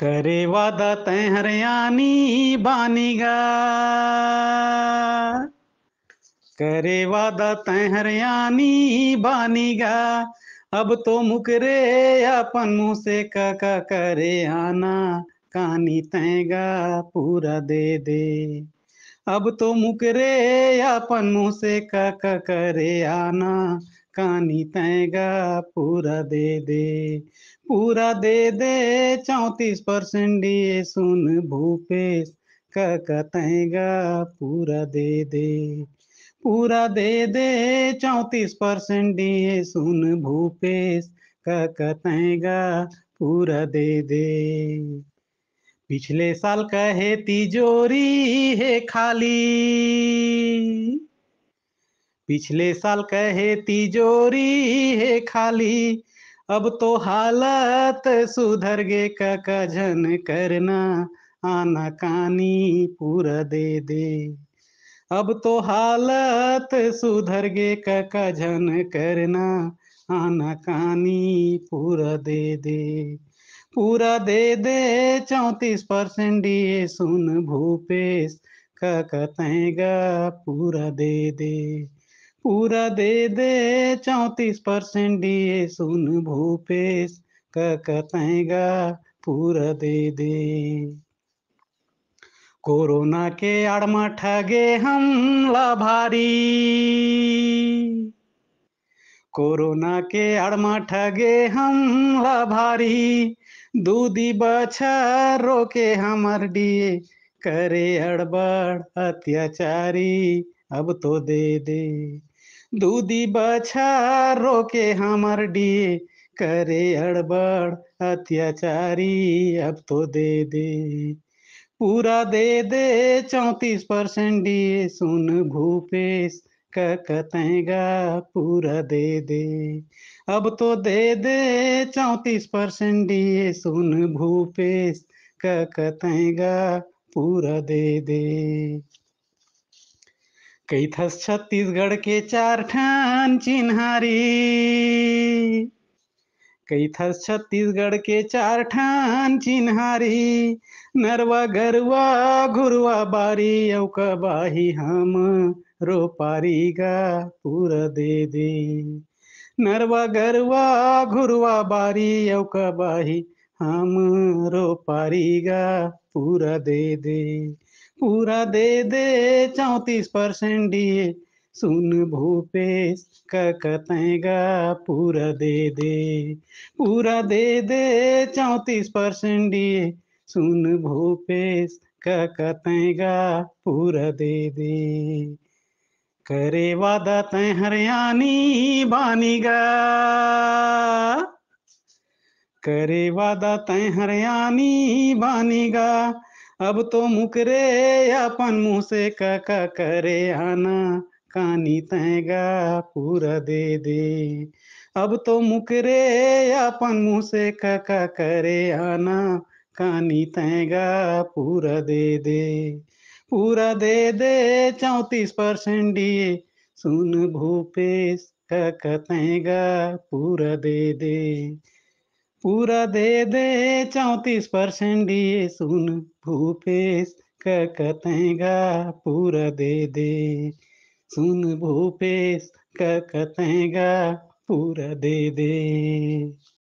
करे वादा तय हरियाणी बानीगा करे वादा तय हरियाणी बानीगा अब तो मुकरे अपन मुंह से काका करे आना कहानी तयगा पूरा दे दे अब तो मुकरे अपन मुंह से काका करे आना कानी तैगा पूरा दे दे पूरा दे दे चौंतीस परसेंट ये सुन भूपेश का तैगा पूरा दे दे पूरा दे दे चौंतीस परसेंट ये सुन भूपेश का तैगा पूरा दे दे पिछले साल कहे तिजोरी है खाली पिछले साल कहे तिजोरी है खाली अब तो हालत सुधर गे कजन करना आना कानी पूरा दे दे अब तो हालत सुधर गे कजन करना आना कानी पूरा दे दे पूरा दे दे चौतीस परसेंट ये सुन भूपेश का कतेगा पूरा दे दे पूरा दे दे चौतीस परसेंट दिए सुन भूपेश कहेगा पूरा दे दे कोरोना के अड़मा ठगे हम लाभारी कोरोना के आड़ ठगे हम लाभारी दूधी बछर रोके हमार दिए करे अड़बड़ अत्याचारी अब तो दे दे दूदी बछारो के हमार डी करे अड़बड़ अत्याचारी अब तो दे दे पूरा दे दे चौतीस परसेंट डी सुन भूपेश कहेगा पूरा दे दे अब तो दे दे चौतीस परसेंट डी सुन भूपेश कहेगा पूरा दे दे कई थस छत्तीसगढ़ के चार ठान चिन्हारी कई थस छत्तीसगढ़ के चार ठान चिन्हारी नरवा गरुआ घुरुआ बारी बाही हम रोपारी गा पूरा दे दे नरवा गरुआ घुरुआ बारी बाही हम रोपारी गा पूरा दे दे पूरा दे दे चौंतीस परसेंट दिए सुन भूपेश ककतेगा पूरा दे दे पूरा दे दे चौंतीस परसेंट दिए सुन भूपेश ककतेगा पूरा दे दे करे वादा ते हरियाणी बानीगा करे वादा ते हरियाणी बानीगा अब तो मुकरे अपन मुंह से काका करे आना कानी तेगा पूरा दे दे अब तो मुकरे अपन मुंह से काका करे आना कानी तेगा पूरा दे दे पूरा दे दे चौंतीस परसेंट दिए सुन भूपेश काका तेगा पूरा दे दे पूरा दे दे चौंतीस परसेंट ये सुन भूपेश ककतेगा पूरा दे दे सुन भूपेश ककतेगा पूरा दे दे